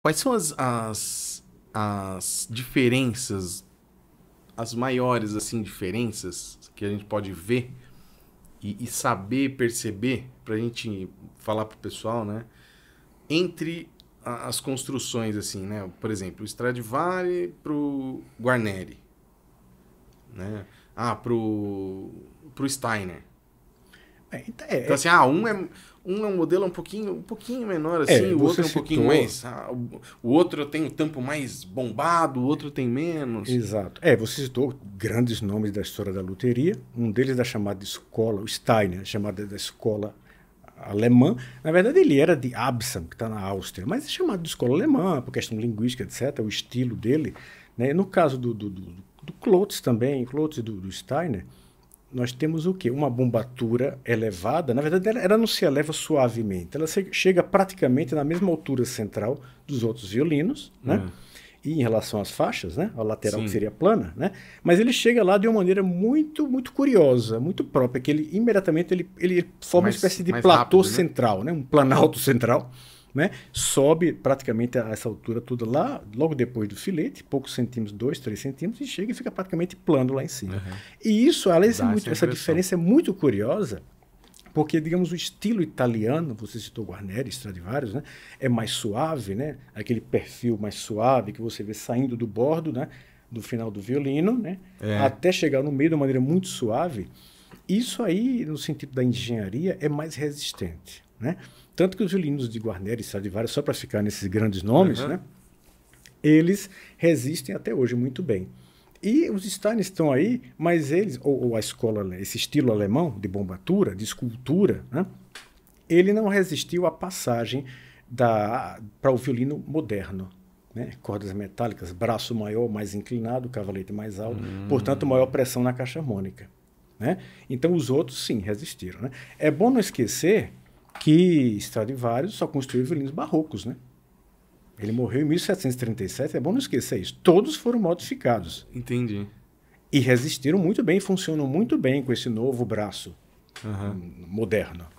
Quais são as, as, as diferenças, as maiores, assim, diferenças que a gente pode ver e, e saber, perceber, para a gente falar para o pessoal, né? Entre a, as construções, assim, né? Por exemplo, o Stradivari pro Guarneri, né? Ah, pro, pro Steiner. É, então, é, então, assim, ah, um é, um é um modelo um pouquinho, um pouquinho menor, é, assim, o outro é um pouquinho mais. Ah, o outro tem o tampo mais bombado, o outro tem menos. Exato. É, você citou grandes nomes da história da loteria. Um deles da chamada escola, o Steiner, chamada da escola alemã. Na verdade, ele era de Absam, que está na Áustria, mas é chamado de escola alemã, por questão linguística, etc., o estilo dele. Né? No caso do, do, do, do Klotz também, Klotz e do, do Steiner nós temos o quê? Uma bombatura elevada. Na verdade, ela, ela não se eleva suavemente. Ela se, chega praticamente na mesma altura central dos outros violinos, né? Uhum. E em relação às faixas, né? A lateral que seria plana, né? Mas ele chega lá de uma maneira muito, muito curiosa, muito própria, que ele imediatamente ele, ele forma mais, uma espécie de platô rápido, né? central, né? Um planalto central né? Sobe praticamente a essa altura toda lá, logo depois do filete, poucos centímetros, dois, três centímetros, e chega e fica praticamente plano lá em cima. Uhum. E isso, além disso, essa, essa diferença é muito curiosa, porque digamos o estilo italiano, você citou Guarneri, Stradivarius, né, é mais suave, né, aquele perfil mais suave que você vê saindo do bordo, né, do final do violino, né, é. até chegar no meio de uma maneira muito suave. Isso aí, no sentido da engenharia, é mais resistente. Né? Tanto que os violinos de Guarneri e Stradivarius, só para ficar nesses grandes nomes, uhum. né? eles resistem até hoje muito bem. E os Stein estão aí, mas eles, ou, ou, a escola, esse estilo alemão de bombatura, de escultura, né? ele não resistiu à passagem para o violino moderno. Né? Cordas metálicas, braço maior, mais inclinado, cavalete mais alto, hum. portanto, maior pressão na caixa harmônica. Né? Então, os outros, sim, resistiram. Né? É bom não esquecer que Stradivarius só construiu violinos barrocos, né? Ele morreu em 1737, é bom não esquecer isso. Todos foram modificados. Entendi. E resistiram muito bem, funcionam muito bem com esse novo braço uhum. moderno.